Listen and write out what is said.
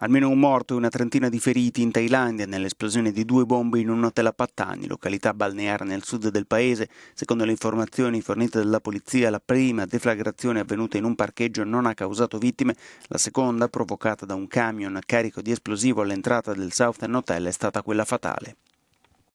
Almeno un morto e una trentina di feriti in Thailandia nell'esplosione di due bombe in un hotel a Pattani, località balneare nel sud del paese. Secondo le informazioni fornite dalla polizia, la prima deflagrazione avvenuta in un parcheggio non ha causato vittime, la seconda, provocata da un camion carico di esplosivo all'entrata del Southern Hotel, è stata quella fatale.